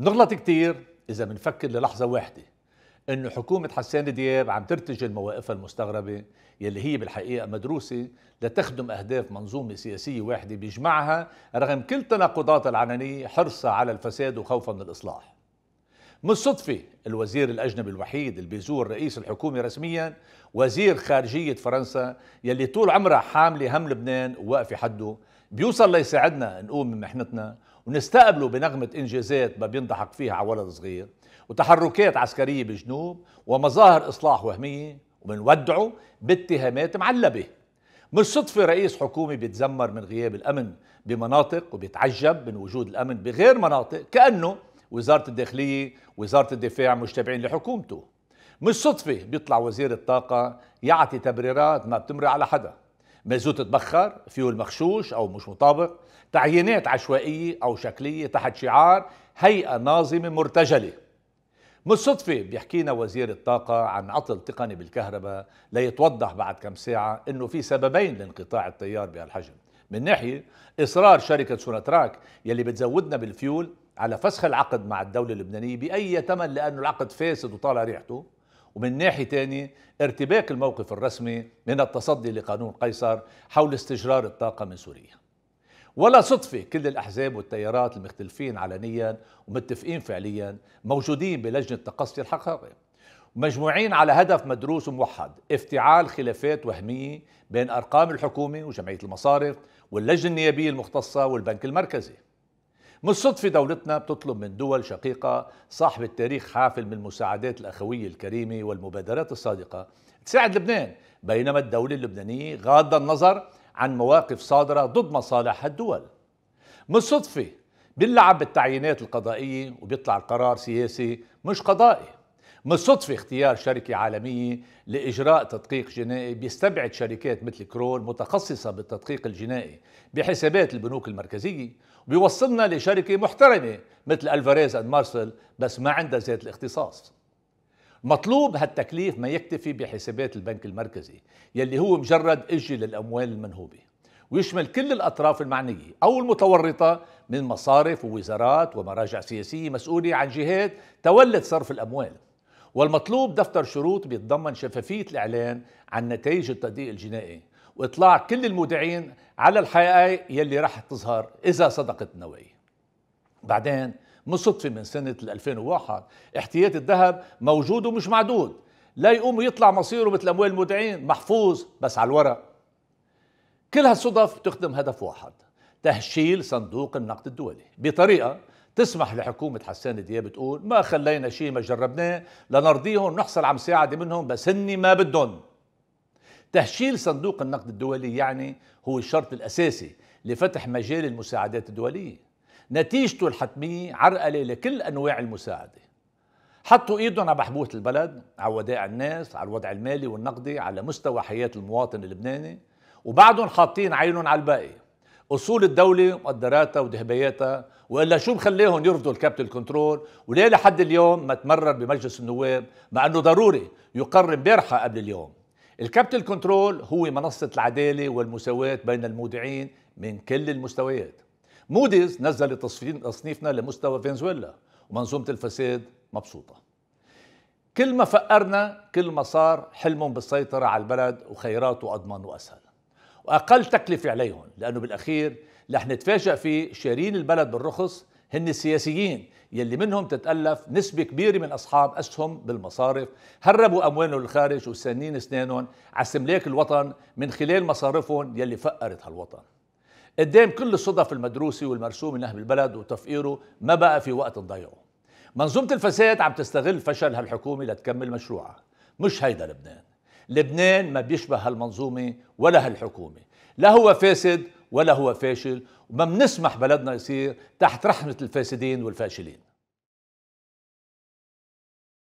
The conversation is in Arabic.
نغلط كتير إذا بنفكر للحظة واحدة انه حكومة حسان دياب عم ترتجل مواقفها المستغربة يلي هي بالحقيقة مدروسة لتخدم أهداف منظومة سياسية واحدة بيجمعها رغم كل تناقضاتها العنانية حرصها على الفساد وخوفا من الإصلاح مش صدفة الوزير الأجنبي الوحيد اللي بيزور رئيس الحكومة رسميا وزير خارجية فرنسا يلي طول عمرها حاملة هم لبنان وواقفة حده بيوصل ليساعدنا نقوم من محنتنا ونستقبله بنغمة إنجازات ما بينضحك فيها على ولد صغير وتحركات عسكرية بالجنوب ومظاهر إصلاح وهمية وبنودعه باتهامات معلبة مش صدفة رئيس حكومة بيتذمر من غياب الأمن بمناطق وبيتعجب من وجود الأمن بغير مناطق كأنه وزاره الداخليه وزاره الدفاع مش تابعين لحكومته مش صدفه بيطلع وزير الطاقه يعطي تبريرات ما بتمرق على حدا مازوت تبخر فيول مخشوش او مش مطابق تعيينات عشوائيه او شكليه تحت شعار هيئه ناظمه مرتجله مش صدفه بيحكينا وزير الطاقه عن عطل تقني بالكهرباء ليتوضح بعد كم ساعه انه في سببين لانقطاع التيار بهالحجم من ناحيه اصرار شركه سوناتراك يلي بتزودنا بالفيول على فسخ العقد مع الدولة اللبنانية بأي ثمن لأنه العقد فاسد وطالع ريحته ومن ناحية تانية ارتباك الموقف الرسمي من التصدي لقانون قيصر حول استجرار الطاقة من سوريا ولا صدفة كل الأحزاب والتيارات المختلفين علنيا ومتفقين فعليا موجودين بلجنة تقصي الحقائق مجموعين على هدف مدروس وموحد افتعال خلافات وهمية بين أرقام الحكومة وجمعية المصارف واللجنة النيابية المختصة والبنك المركزي مش صدفة دولتنا بتطلب من دول شقيقة صاحبة تاريخ حافل من المساعدات الأخوية الكريمة والمبادرات الصادقة تساعد لبنان بينما الدولة اللبنانية غاضة النظر عن مواقف صادرة ضد مصالح هالدول مش صدفة بنلعب بالتعيينات القضائية وبيطلع القرار سياسي مش قضائي من صدفة اختيار شركة عالمية لإجراء تدقيق جنائي بيستبعد شركات مثل كرول متخصصة بالتدقيق الجنائي بحسابات البنوك المركزية وبيوصلنا لشركة محترمة مثل ألفاريز أند مارسل بس ما عندها ذات الاختصاص مطلوب هالتكليف ما يكتفي بحسابات البنك المركزي يلي هو مجرد إجي للأموال المنهوبة ويشمل كل الأطراف المعنية أو المتورطة من مصارف ووزارات ومراجع سياسية مسؤولة عن جهات تولت صرف الأموال والمطلوب دفتر شروط بيتضمن شفافية الإعلان عن نتائج التدقيق الجنائي وإطلاع كل المودعين على الحقائق يلي رح تظهر إذا صدقت النوعية بعدين مش صدفة من سنة 2001 احتياط الذهب موجود ومش معدود لا يقوم ويطلع مصيره مثل أموال المودعين محفوظ بس على الورق كل هالصدف بتخدم هدف واحد تهشيل صندوق النقد الدولي بطريقة تسمح لحكومة حسان دياب تقول ما خلينا شيء ما جربناه لنرضيهم نحصل على مساعدة منهم بس هني ما بدهم تهشيل صندوق النقد الدولي يعني هو الشرط الأساسي لفتح مجال المساعدات الدولية نتيجته الحتمية عرقلة لكل أنواع المساعدة حطوا ايدهم على بحبوث البلد على ودائع الناس على الوضع المالي والنقدي على مستوى حياة المواطن اللبناني وبعدهم حاطين عينهم على الباقي اصول الدوله مقدراتها وذهبياتها والا شو مخليهم يرفضوا الكابتل كنترول وليه لحد اليوم ما تمرر بمجلس النواب مع انه ضروري يقرر امبارحه قبل اليوم الكابتل كنترول هو منصه العداله والمساواه بين المودعين من كل المستويات موديز نزل تصنيفنا لمستوى فنزويلا ومنظومه الفساد مبسوطه كل ما فقرنا كل ما صار حلمهم بالسيطره على البلد وخيراته اضمن واسهل واقل تكلفه عليهم لانه بالاخير رح نتفاجئ في شارين البلد بالرخص هن السياسيين يلي منهم تتألف نسبة كبيرة من أصحاب أسهم بالمصارف هربوا أموالهم للخارج وسنين أسنانهم على استملاك الوطن من خلال مصارفهم يلي فقرت هالوطن قدام كل الصدف المدروسة والمرسوم من أهل البلد وتفقيره ما بقى في وقت نضيعه منظومة الفساد عم تستغل فشل هالحكومة لتكمل مشروعها مش هيدا لبنان لبنان ما بيشبه هالمنظومة ولا هالحكومة لا هو فاسد ولا هو فاشل وما بنسمح بلدنا يصير تحت رحمة الفاسدين والفاشلين